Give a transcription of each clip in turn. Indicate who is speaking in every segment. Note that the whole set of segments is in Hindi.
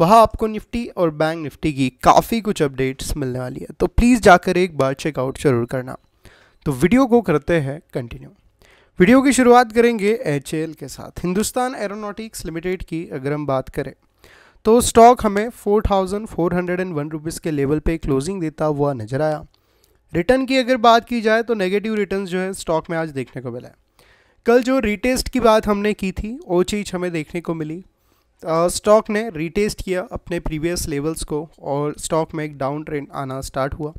Speaker 1: वहाँ आपको निफ्टी और बैंक निफ्टी की काफ़ी कुछ अपडेट्स मिलने वाली है तो प्लीज़ जाकर एक बार चेकआउट जरूर करना तो वीडियो को करते हैं कंटिन्यू वीडियो की शुरुआत करेंगे एच के साथ हिंदुस्तान एरोनॉटिक्स लिमिटेड की अगर हम बात करें तो स्टॉक हमें 4,401 रुपीज़ के लेवल पे क्लोजिंग देता हुआ नजर आया रिटर्न की अगर बात की जाए तो नेगेटिव रिटर्न जो है स्टॉक में आज देखने को मिला है कल जो रीटेस्ट की बात हमने की थी वो चीज़ हमें देखने को मिली स्टॉक uh, ने रिटेस्ट किया अपने प्रीवियस लेवल्स को और स्टॉक में एक डाउन ट्रेंड आना स्टार्ट हुआ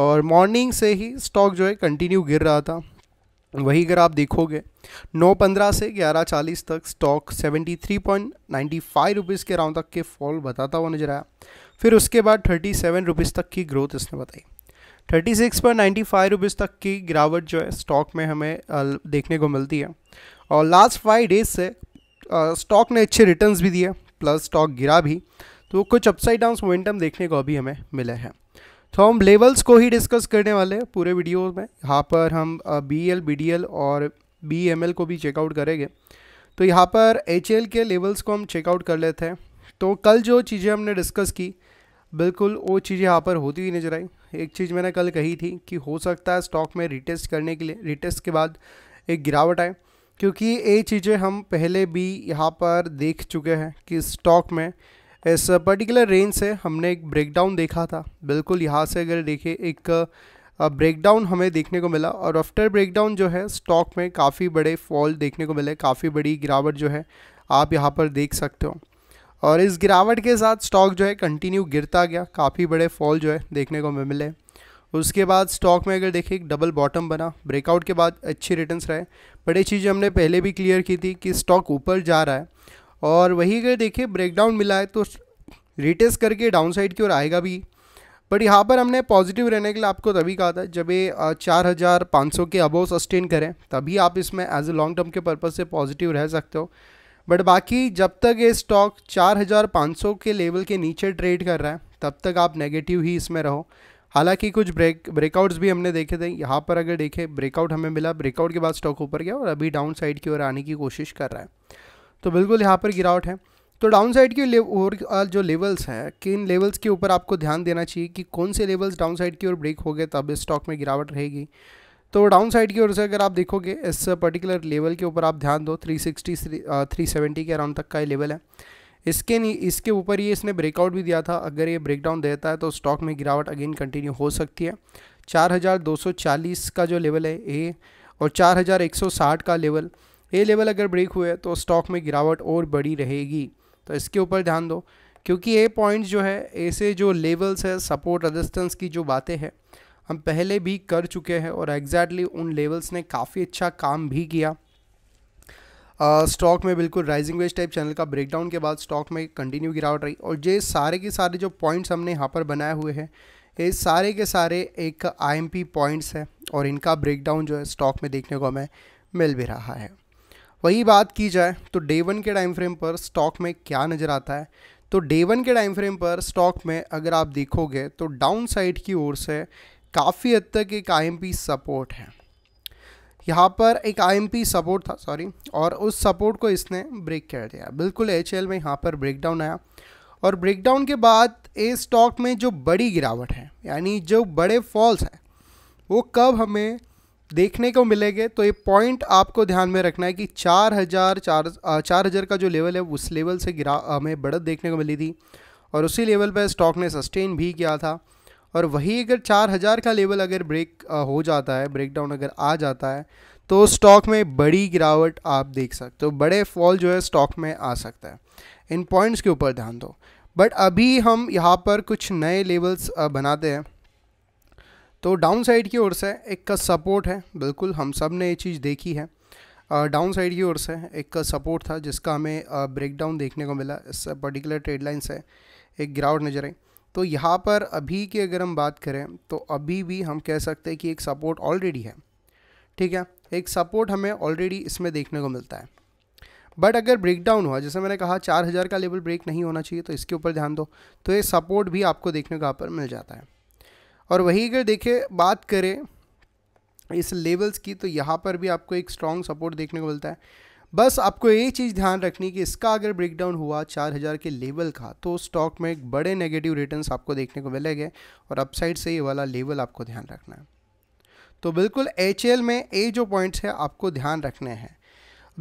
Speaker 1: और मॉर्निंग से ही स्टॉक जो है कंटिन्यू गिर रहा था वही अगर आप देखोगे 9.15 से 11.40 तक स्टॉक 73.95 रुपीस के राउंड तक के फॉल बताता हुआ नजर आया फिर उसके बाद 37 रुपीस तक की ग्रोथ इसने बताई 36.95 रुपीस तक की गिरावट जो है स्टॉक में हमें देखने को मिलती है और लास्ट फाइव डेज से स्टॉक ने अच्छे रिटर्न्स भी दिए प्लस स्टॉक गिरा भी तो कुछ अपसाइड डाउन मोमेंटम देखने को अभी हमें मिले हैं तो हम लेवल्स को ही डिस्कस करने वाले हैं पूरे वीडियो में यहाँ पर हम B L B D L और बी एम एल को भी चेकआउट करेंगे तो यहाँ पर एच एल के लेवल्स को हम चेकआउट कर लेते हैं तो कल जो चीज़ें हमने डिस्कस की बिल्कुल वो चीज़ें यहाँ पर होती हुई नजर आई एक चीज़ मैंने कल कही थी कि हो सकता है स्टॉक में रिटेस्ट करने के लिए रिटेस्ट के बाद एक गिरावट आए क्योंकि ये चीज़ें हम पहले भी यहाँ पर देख चुके हैं कि स्टॉक में इस पर्टिकुलर रेंज से हमने एक ब्रेकडाउन देखा था बिल्कुल यहाँ से अगर देखें एक ब्रेकडाउन हमें देखने को मिला और आफ्टर ब्रेकडाउन जो है स्टॉक में काफ़ी बड़े फॉल देखने को मिले काफ़ी बड़ी गिरावट जो है आप यहाँ पर देख सकते हो और इस गिरावट के साथ स्टॉक जो है कंटिन्यू गिरता गया काफ़ी बड़े फॉल जो है देखने को मिले उसके बाद स्टॉक में अगर देखें एक डबल बॉटम बना ब्रेकआउट के बाद अच्छे रिटर्न्स रहे बड़ी चीज़ हमने पहले भी क्लियर की थी कि स्टॉक ऊपर जा रहा है और वही अगर देखें ब्रेकडाउन मिला है तो रिटेस करके डाउनसाइड की ओर आएगा भी बट यहाँ पर हमने पॉजिटिव रहने के लिए आपको तभी कहा था जब ये चार हज़ार पाँच सौ के अबो सस्टेन करें तभी आप इसमें एज ए लॉन्ग टर्म के पर्पज़ से पॉजिटिव रह सकते हो बट बाकी जब तक ये स्टॉक चार हज़ार पाँच सौ के लेवल के नीचे ट्रेड कर रहा है तब तक आप नेगेटिव ही इसमें रहो हालांकि कुछ ब्रेक ब्रेकआउट्स भी हमने देखे थे यहाँ पर अगर देखें ब्रेकआउट हमें मिला ब्रेकआउट के बाद स्टॉक ऊपर गया और अभी डाउन साइड की ओर आने की कोशिश कर रहा है तो बिल्कुल यहाँ पर गिरावट है तो डाउन साइड की और जो लेवल्स हैं किन लेवल्स के ऊपर आपको ध्यान देना चाहिए कि कौन से लेवल्स डाउन साइड की ओर ब्रेक हो गए तब स्टॉक में गिरावट रहेगी तो डाउन साइड की ओर से अगर आप देखोगे इस पर्टिकुलर लेवल के ऊपर आप ध्यान दो 360 370 के अराउंड तक का ये लेवल है इसके नहीं इसके ऊपर ये इसने ब्रेकआउट भी दिया था अगर ये ब्रेकडाउन देता है तो स्टॉक में गिरावट अगेन कंटिन्यू हो सकती है 4240 का जो लेवल है ए और 4160 का लेवल ए लेवल अगर ब्रेक हुए तो स्टॉक में गिरावट और बड़ी रहेगी तो इसके ऊपर ध्यान दो क्योंकि ए पॉइंट्स जो है ऐसे जो लेवल्स है सपोर्ट रजिस्टेंस की जो बातें हैं हम पहले भी कर चुके हैं और एग्जैक्टली exactly उन लेवल्स ने काफ़ी अच्छा काम भी किया स्टॉक में बिल्कुल राइजिंग वेज टाइप चैनल का ब्रेकडाउन के बाद स्टॉक में कंटिन्यू गिरावट रही और ये सारे के सारे जो पॉइंट्स हमने यहाँ पर बनाए हुए हैं ये सारे के सारे एक आईएमपी पॉइंट्स हैं और इनका ब्रेकडाउन जो है स्टॉक में देखने को हमें मिल भी रहा है वही बात की जाए तो डे वन के टाइम फ्रेम पर स्टॉक में क्या नज़र आता है तो डे वन के टाइम फ्रेम पर स्टॉक में अगर आप देखोगे तो डाउन साइड की ओर से काफ़ी हद तक एक आई सपोर्ट है यहाँ पर एक आईएमपी सपोर्ट था सॉरी और उस सपोर्ट को इसने ब्रेक कर दिया बिल्कुल एच में यहाँ पर ब्रेकडाउन आया और ब्रेकडाउन के बाद ए स्टॉक में जो बड़ी गिरावट है यानी जो बड़े फॉल्स हैं वो कब हमें देखने को मिलेंगे तो ये पॉइंट आपको ध्यान में रखना है कि चार हज़ार चार चार हज़ार का जो लेवल है उस लेवल से गिरा हमें बढ़त देखने को मिली थी और उसी लेवल पर स्टॉक ने सस्टेन भी किया था और वही अगर चार हज़ार का लेवल अगर ब्रेक हो जाता है ब्रेकडाउन अगर आ जाता है तो स्टॉक में बड़ी गिरावट आप देख सकते हो बड़े फॉल जो है स्टॉक में आ सकता है इन पॉइंट्स के ऊपर ध्यान दो बट अभी हम यहाँ पर कुछ नए लेवल्स बनाते हैं तो डाउन साइड की ओर से एक का सपोर्ट है बिल्कुल हम सब ने ये चीज़ देखी है डाउन साइड की ओर से एक का सपोर्ट था जिसका हमें ब्रेकडाउन देखने को मिला इस पर्टिकुलर ट्रेड लाइन से एक गिरावट नज़र आई तो यहाँ पर अभी की अगर हम बात करें तो अभी भी हम कह सकते हैं कि एक सपोर्ट ऑलरेडी है ठीक है एक सपोर्ट हमें ऑलरेडी इसमें देखने को मिलता है बट अगर ब्रेक डाउन हुआ जैसे मैंने कहा चार हज़ार का लेवल ब्रेक नहीं होना चाहिए तो इसके ऊपर ध्यान दो तो ये सपोर्ट भी आपको देखने को यहाँ पर मिल जाता है और वही अगर देखे बात करें इस लेवल्स की तो यहाँ पर भी आपको एक स्ट्रॉन्ग सपोर्ट देखने को मिलता है बस आपको ये चीज़ ध्यान रखनी कि इसका अगर ब्रेकडाउन हुआ चार हज़ार के लेवल का तो स्टॉक में एक बड़े नेगेटिव रिटर्न्स आपको देखने को मिलेंगे और अपसाइड से ये वाला लेवल आपको ध्यान रखना है तो बिल्कुल एच में ए जो पॉइंट्स है आपको ध्यान रखने हैं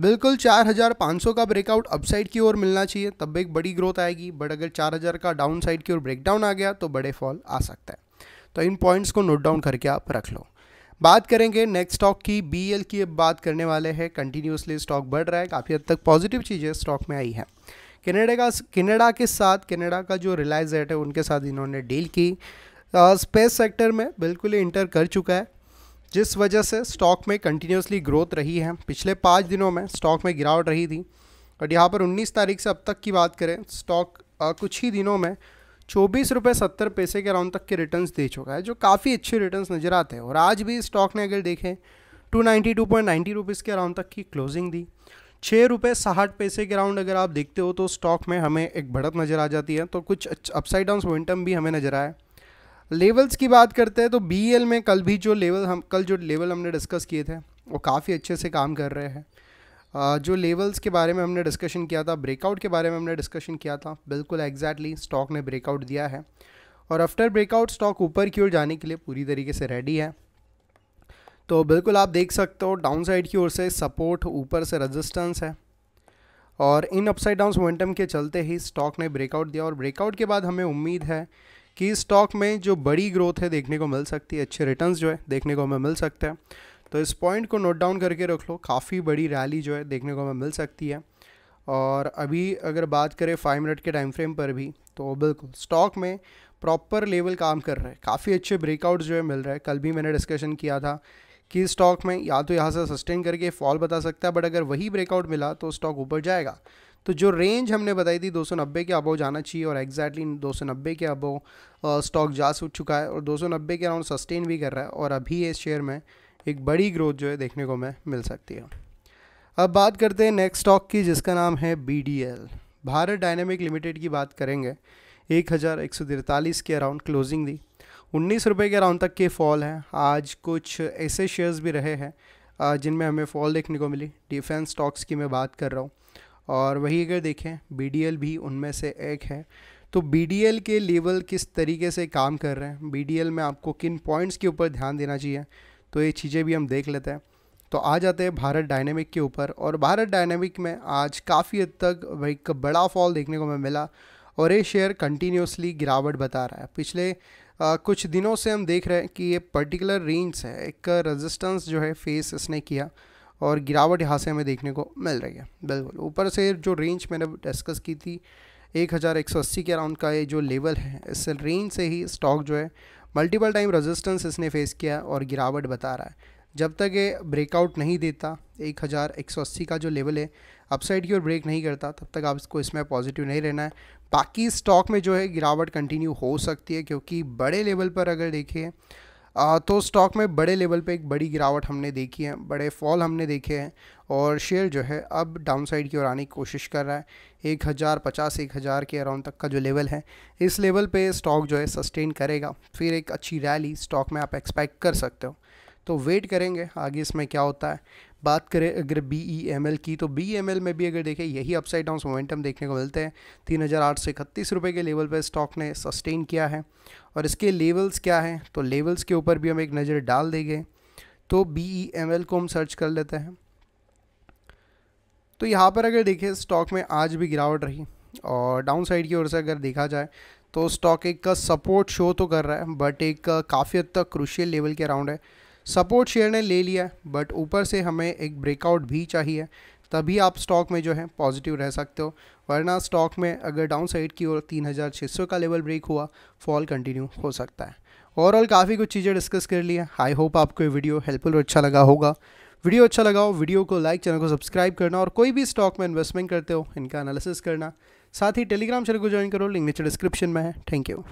Speaker 1: बिल्कुल 4,500 का ब्रेकआउट अपसाइड की ओर मिलना चाहिए तब एक बड़ी ग्रोथ आएगी बट अगर 4,000 का डाउन साइड की ओर ब्रेकडाउन आ गया तो बड़े फॉल आ सकता है तो इन पॉइंट्स को नोट डाउन करके आप रख लो बात करेंगे नेक्स्ट स्टॉक की एल की अब बात करने वाले हैं कंटिन्यूसली स्टॉक बढ़ रहा है काफ़ी हद तक पॉजिटिव चीज़ें स्टॉक में आई हैं कनाडा का कनाडा के साथ कनाडा का जो रिलायंस एट है उनके साथ इन्होंने डील की स्पेस सेक्टर में बिल्कुल ही इंटर कर चुका है जिस वजह से स्टॉक में कंटिन्यूसली ग्रोथ रही है पिछले पाँच दिनों में स्टॉक में गिरावट रही थी और यहाँ पर 19 तारीख से अब तक की बात करें स्टॉक कुछ ही दिनों में चौबीस रुपये सत्तर पैसे के अराउंड तक के रिटर्न्स दे चुका है जो काफ़ी अच्छे रिटर्न्स नज़र आते हैं और आज भी स्टॉक ने अगर देखें two ninety two point ninety rupees के अराउंड तक की क्लोजिंग दी छः रुपये साठ पैसे के राउंड अगर आप देखते हो तो स्टॉक में हमें एक बढ़त नज़र आ जाती है तो कुछ अपसाइड डाउन मोमेंटम भी हमें नज़र आया लेवल्स की बात करते हैं तो बी में कल भी जो लेवल हम कल जो लेवल हमने डिस्कस किए थे वो काफ़ी अच्छे से काम कर रहे हैं जो लेवल्स के बारे में हमने डिस्कशन किया था ब्रेकआउट के बारे में हमने डिस्कशन किया था बिल्कुल एग्जैक्टली स्टॉक ने ब्रेकआउट दिया है और आफ्टर ब्रेकआउट स्टॉक ऊपर की ओर जाने के लिए पूरी तरीके से रेडी है तो बिल्कुल आप देख सकते हो डाउन साइड की ओर से सपोर्ट ऊपर से रजिस्टेंस है और इन अपसाइड डाउन मोमेंटम के चलते ही स्टॉक ने ब्रेकआउट दिया और ब्रेकआउट के बाद हमें उम्मीद है कि स्टॉक में जो बड़ी ग्रोथ है देखने को मिल सकती है अच्छे रिटर्न्स जो है देखने को हमें मिल सकते हैं तो इस पॉइंट को नोट डाउन करके रख लो काफ़ी बड़ी रैली जो है देखने को हमें मिल सकती है और अभी अगर बात करें फाइव मिनट के टाइम फ्रेम पर भी तो बिल्कुल स्टॉक में प्रॉपर लेवल काम कर रहा है काफ़ी अच्छे ब्रेकआउट जो है मिल रहे हैं कल भी मैंने डिस्कशन किया था कि स्टॉक में या तो यहाँ से सस्टेन करके फॉल बता सकता है बट अगर वही ब्रेकआउट मिला तो स्टॉक ऊपर जाएगा तो जो रेंज हमने बताई थी 290 के अबो जाना चाहिए और एग्जैक्टली exactly 290 के अबो स्टॉक जा चुका है और 290 के अराउंड सस्टेन भी कर रहा है और अभी ये शेयर में एक बड़ी ग्रोथ जो है देखने को मैं मिल सकती है अब बात करते हैं नेक्स्ट स्टॉक की जिसका नाम है बी भारत डायनेमिक लिमिटेड की बात करेंगे एक हज़ार एक सौ तिरतालीस के अराउंड क्लोजिंग दी उन्नीस रुपये के अराउंड तक के फॉल है आज कुछ ऐसे शेयर्स भी रहे हैं जिनमें हमें फॉल देखने को मिली डिफेंस स्टॉक्स की मैं बात कर रहा हूँ और वही अगर देखें बी भी उनमें से एक है तो बी के लेवल किस तरीके से काम कर रहे हैं बी में आपको किन पॉइंट्स के ऊपर ध्यान देना चाहिए तो ये चीज़ें भी हम देख लेते हैं तो आ जाते हैं भारत डायनेमिक के ऊपर और भारत डायनेमिक में आज काफ़ी हद तक एक बड़ा फॉल देखने को मिला और ये शेयर कंटिन्यूसली गिरावट बता रहा है पिछले आ, कुछ दिनों से हम देख रहे हैं कि ये पर्टिकुलर रेंज है एक रेजिस्टेंस जो है फेस इसने किया और गिरावट यहाँ से हमें देखने को मिल रही है बिल्कुल ऊपर से जो रेंज मैंने डिस्कस की थी 1180 के अराउंड का ये जो लेवल है इस रेंज से ही स्टॉक जो है मल्टीपल टाइम रेजिस्टेंस इसने फेस किया और गिरावट बता रहा है जब तक ये ब्रेकआउट नहीं देता एक हज़ार एक सौ अस्सी का जो लेवल है अपसाइड की ओर ब्रेक नहीं करता तब तक आप इसको इसमें पॉजिटिव नहीं रहना है बाकी स्टॉक में जो है गिरावट कंटिन्यू हो सकती है क्योंकि बड़े लेवल पर अगर देखिए तो स्टॉक में बड़े लेवल पे एक बड़ी गिरावट हमने देखी है बड़े फॉल हमने देखे हैं और शेयर जो है अब डाउनसाइड की ओर आने की कोशिश कर रहा है एक हज़ार पचास एक हज़ार के अराउंड तक का जो लेवल है इस लेवल पे स्टॉक जो है सस्टेन करेगा फिर एक अच्छी रैली स्टॉक में आप एक्सपेक्ट कर सकते हो तो वेट करेंगे आगे इसमें क्या होता है बात करें अगर बी ई एम एल की तो बी एम एल में भी अगर देखें यही अपसाइड डाउन मोमेंटम देखने को मिलते हैं तीन हज़ार आठ सौ इकतीस रुपये के लेवल पर स्टॉक ने सस्टेन किया है और इसके लेवल्स क्या हैं तो लेवल्स के ऊपर भी हम एक नज़र डाल देंगे तो बी ई एम एल को हम सर्च कर लेते हैं तो यहाँ पर अगर देखें स्टॉक में आज भी गिरावट रही और डाउन साइड की ओर से अगर देखा जाए तो स्टॉक एक सपोर्ट शो तो कर रहा है बट एक काफ़ी हद तक क्रूशियल लेवल के अराउंड है सपोर्ट शेयर ने ले लिया बट ऊपर से हमें एक ब्रेकआउट भी चाहिए तभी आप स्टॉक में जो है पॉजिटिव रह सकते हो वरना स्टॉक में अगर डाउन साइड की ओर 3600 का लेवल ब्रेक हुआ फॉल कंटिन्यू हो सकता है ओवरऑल काफ़ी कुछ चीज़ें डिस्कस कर लिया आई होप आपको ये वीडियो हेल्पफुल और अच्छा लगा होगा वीडियो अच्छा लगा हो वीडियो को लाइक चैनल को सब्सक्राइब करना और कोई भी स्टॉक में इन्वेस्टमेंट करते हो इनका एनालिसिस करना साथ ही टेलीग्राम चैनल को ज्वाइन करो लिंक नीचे डिस्क्रिप्शन में है थैंक यू